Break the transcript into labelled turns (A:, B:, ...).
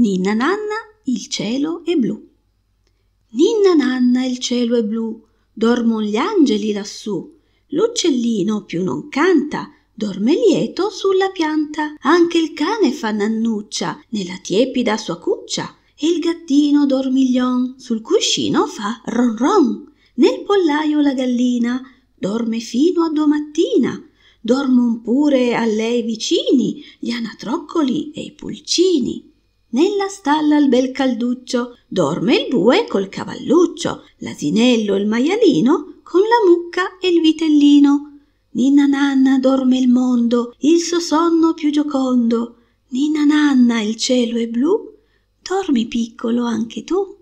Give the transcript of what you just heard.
A: Ninna nanna, il cielo è blu. Ninna nanna, il cielo è blu, dormon gli angeli lassù. L'uccellino più non canta, dorme lieto sulla pianta. Anche il cane fa nannuccia nella tiepida sua cuccia. E il gattino dormiglion sul cuscino fa ron ron. Nel pollaio la gallina dorme fino a domattina. Dormon pure a lei vicini gli anatroccoli e i pulcini. Nella stalla il bel calduccio dorme il bue col cavalluccio, l'asinello e il maialino con la mucca e il vitellino. Ninna nanna dorme il mondo, il suo sonno più giocondo. Ninna nanna il cielo è blu, dormi piccolo anche tu.